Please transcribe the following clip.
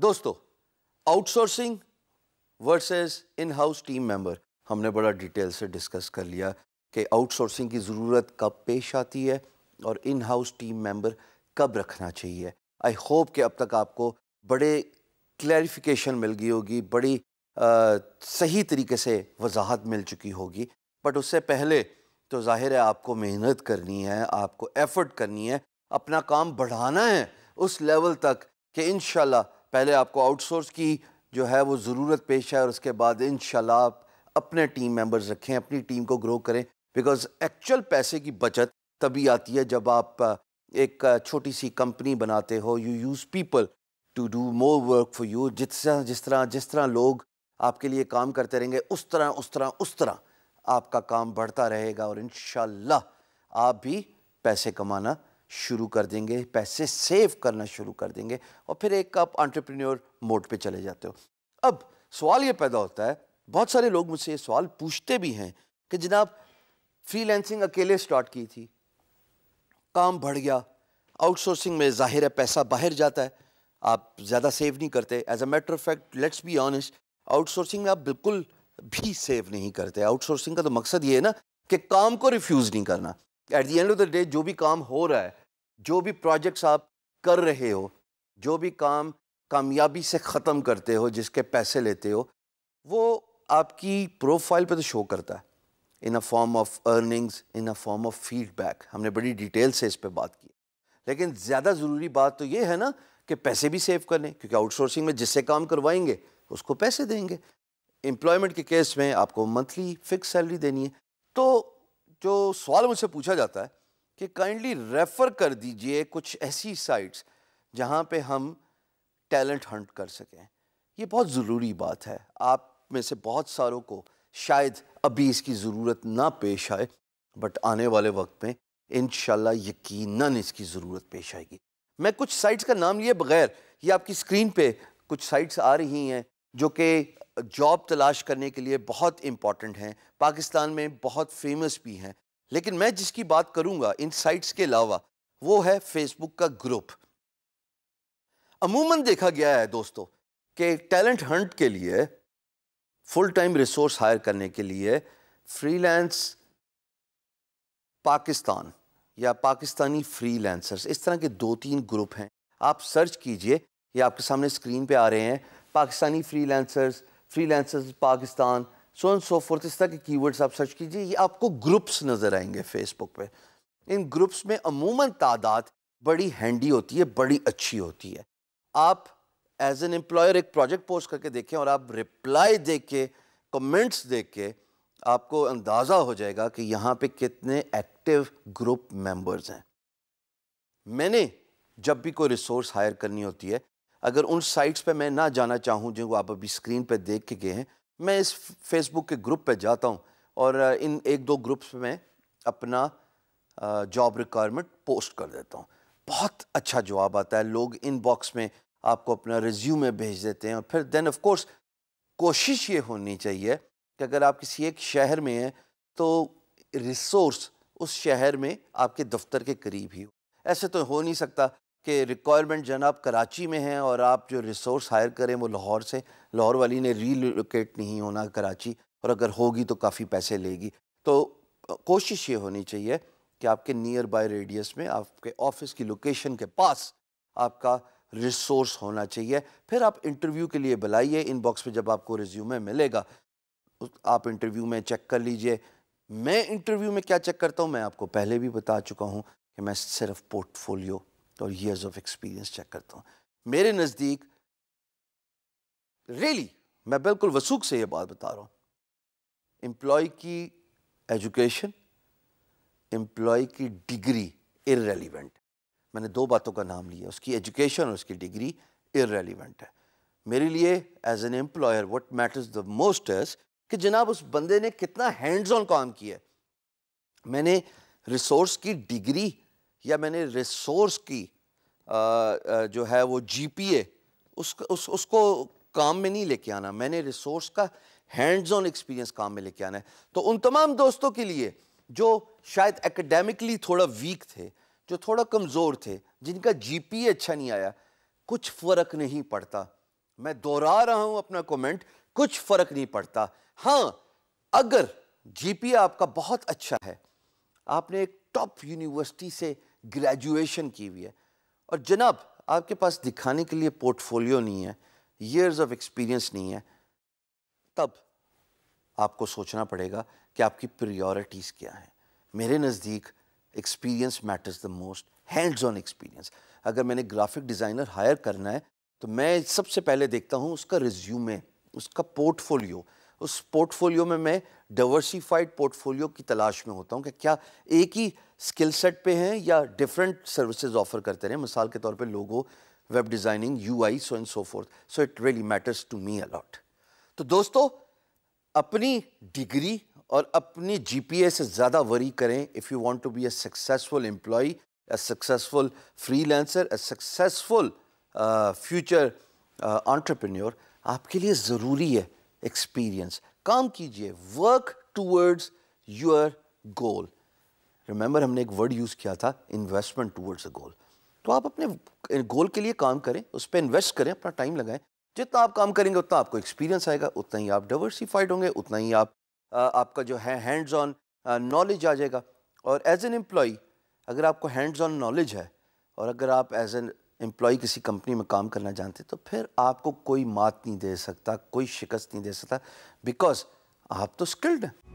दोस्तों outsourcing versus in house team member हमने बड़ा डिटेल से डिस्कस कर लिया कि आउटसोर्सिंग की ज़रूरत कब पेश आती है और इन हाउस टीम मेंबर कब रखना चाहिए आई होप कि अब तक आपको बड़े क्लैरिफिकेशन मिल गई होगी बड़ी आ, सही तरीके से वजाहत मिल चुकी होगी बट उससे पहले तो ज़ाहिर है आपको मेहनत करनी है आपको एफ़र्ट करनी है अपना काम बढ़ाना है उस लेवल तक कि इन पहले आपको आउटसोर्स की जो है वो ज़रूरत पेश है और उसके बाद इन आप अपने टीम मेंबर्स रखें अपनी टीम को ग्रो करें बिकॉज एक्चुअल पैसे की बचत तभी आती है जब आप एक छोटी सी कंपनी बनाते हो you use people to do more work for you जिस तरह जिस तरह जिस तरह लोग आपके लिए काम करते रहेंगे उस तरह उस तरह उस तरह आपका काम बढ़ता रहेगा और इन आप भी पैसे कमाना शुरू कर देंगे पैसे सेव करना शुरू कर देंगे और फिर एक आप एंटरप्रेन्योर मोड पे चले जाते हो अब सवाल ये पैदा होता है बहुत सारे लोग मुझसे ये सवाल पूछते भी हैं कि जनाब फ्रीलैंसिंग अकेले स्टार्ट की थी काम बढ़ गया आउटसोर्सिंग में जाहिर है पैसा बाहर जाता है आप ज़्यादा सेव नहीं करते as a matter of fact let's be honest outsourcing में आप बिल्कुल भी सेव नहीं करते आउटसोर्सिंग का तो मकसद ये है ना कि काम को रिफ्यूज़ नहीं करना at the end of the day जो भी काम हो रहा है जो भी प्रोजेक्ट्स आप कर रहे हो जो भी काम कामयाबी से ख़त्म करते हो जिसके पैसे लेते हो वो आपकी प्रोफाइल पे तो शो करता है in a form of earnings in a form of feedback हमने बड़ी डिटेल से इस पर बात की लेकिन ज़्यादा ज़रूरी बात तो ये है ना कि पैसे भी सेव करने क्योंकि आउटसोर्सिंग में जिससे काम करवाएंगे उसको पैसे देंगे एम्प्लॉयमेंट के केस में आपको मंथली फिक्स सैलरी देनी है तो जो सवाल मुझसे पूछा जाता है कि काइंडली रेफ़र कर दीजिए कुछ ऐसी साइट्स जहाँ पे हम टैलेंट हंट कर सकें ये बहुत ज़रूरी बात है आप में से बहुत सारों को शायद अभी इसकी ज़रूरत ना पेश आए बट आने वाले वक्त में इन यकीनन इसकी ज़रूरत पेश आएगी मैं कुछ साइट्स का नाम लिए बगैर ये आपकी स्क्रीन पे कुछ साइट्स आ रही हैं जो कि जॉब तलाश करने के लिए बहुत इम्पॉर्टेंट हैं पाकिस्तान में बहुत फेमस भी हैं लेकिन मैं जिसकी बात करूंगा इन साइट्स के अलावा वो है फेसबुक का ग्रुप अमूमन देखा गया है दोस्तों कि टैलेंट हंट के लिए फुल टाइम रिसोर्स हायर करने के लिए फ्रीलांस पाकिस्तान या पाकिस्तानी फ्रीलांसर्स इस तरह के दो तीन ग्रुप हैं आप सर्च कीजिए ये आपके सामने स्क्रीन पे आ रहे हैं Pakistani freelancers freelancers Pakistan so and so forth इस तरह के कीवर्ड्स आप सर्च कीजिए ये आपको ग्रुप्स नज़र आएंगे फेसबुक पे इन ग्रुप्स में अमूमन तादाद बड़ी हैंडी होती है बड़ी अच्छी होती है आप एज एन एम्प्लॉयर एक प्रोजेक्ट पोस्ट करके देखें और आप रिप्लाई दे के कमेंट्स दे के आपको अंदाज़ा हो जाएगा कि यहाँ पे कितने एक्टिव ग्रुप मेंबर्स हैं मैंने जब भी कोई रिसोर्स हायर करनी होती है अगर उन साइट्स पे मैं ना जाना चाहूँ जो आप अभी स्क्रीन पे देख के गए हैं मैं इस फेसबुक के ग्रुप पे जाता हूँ और इन एक दो ग्रुप्स में अपना जॉब रिक्वायरमेंट पोस्ट कर देता हूँ बहुत अच्छा जवाब आता है लोग इनबॉक्स में आपको अपना रिज्यूमे भेज देते हैं और फिर देन ऑफ कोर्स कोशिश ये होनी चाहिए कि अगर आप किसी एक शहर में हैं तो रिसोर्स उस शहर में आपके दफ्तर के करीब ही हो ऐसे तो हो नहीं सकता कि रिक्वायरमेंट जनाब कराची में है और आप जो रिसोर्स हायर करें वो लाहौर से लाहौर वाली ने रीलोकेट नहीं होना कराची और अगर होगी तो काफ़ी पैसे लेगी तो कोशिश ये होनी चाहिए कि आपके नियर बाय रेडियस में आपके ऑफिस की लोकेशन के पास आपका रिसोर्स होना चाहिए फिर आप इंटरव्यू के लिए बुलाइए इनबॉक्स में जब आपको रिज्यूमे मिलेगा आप इंटरव्यू में चेक कर लीजिए मैं इंटरव्यू में क्या चेक करता हूँ मैं आपको पहले भी बता चुका हूँ कि मैं सिर्फ पोर्टफोलियो और ईयर्स ऑफ एक्सपीरियंस चेक करता हूँ मेरे नज़दीक रियली मैं बिल्कुल वसूख से ये बात बता रहा हूँ एम्प्लॉय की एजुकेशन एम्प्लॉय की डिग्री इरेलीवेंट मैंने दो बातों का नाम लिया उसकी एजुकेशन और उसकी डिग्री इरेलीवेंट है मेरे लिए as an employer what matters the most is कि जनाब उस बंदे ने कितना हैंड्स ऑन काम किया मैंने रिसोर्स की डिग्री या मैंने रिसोर्स की आ, आ, जो है वो जीपीए उस, उस उसको काम में नहीं लेके आना मैंने रिसोर्स का हैंड्स ऑन एक्सपीरियंस काम में लेके आना है तो उन तमाम दोस्तों के लिए जो शायद एकेडमिकली थोड़ा वीक थे जो थोड़ा कमज़ोर थे जिनका जीपीए अच्छा नहीं आया कुछ फ़र्क नहीं पड़ता मैं दोहरा रहा हूँ अपना कमेंट कुछ फ़र्क नहीं पड़ता हाँ अगर जीपीए आपका बहुत अच्छा है आपने एक टॉप यूनिवर्सिटी से ग्रेजुएशन की हुई है और जनाब आपके पास दिखाने के लिए पोर्टफोलियो नहीं है ईयर्स ऑफ एक्सपीरियंस नहीं है तब आपको सोचना पड़ेगा कि आपकी प्रियोरिटीज़ क्या हैं मेरे नज़दीक experience matters the most hands on experience अगर मैंने ग्राफिक डिज़ाइनर हायर करना है तो मैं सबसे पहले देखता हूँ उसका रिज्यूमे उसका पोर्टफोलियो उस पोर्टफोलियो में मैं डाइवर्सिफाइड पोर्टफोलियो की तलाश में होता हूँ कि क्या एक ही स्किल सेट पे हैं या डिफरेंट सर्विसेज ऑफर करते रहें मिसाल के तौर पे logo web designing U I so and so forth so it really matters to me a lot तो दोस्तों अपनी डिग्री और अपनी जी से ज़्यादा वरी करें if you want to be a successful employ a successful lancer a successful future entrepreneur आपके लिए ज़रूरी है एक्सपीरियंस काम कीजिए work towards your goal remember हमने एक वर्ड यूज़ किया था इन्वेस्टमेंट टूवर्ड्स अ गोल तो आप अपने गोल के लिए काम करें उस पर इन्वेस्ट करें अपना टाइम लगाएं जितना आप काम करेंगे उतना आपको एक्सपीरियंस आएगा उतना ही आप डाइवर्सिफाइड होंगे उतना ही आप आ, आपका जो है हैंड्स ऑन नॉलेज आ जाएगा और एज एन एम्प्लॉय अगर आपको हैंड्स ऑन नॉलेज है और अगर आप एज एन एम्प्लॉय किसी कंपनी में काम करना जानते तो फिर आपको कोई मात नहीं दे सकता कोई शिकस्त नहीं दे सकता बिकॉज आप तो स्किल्ड हैं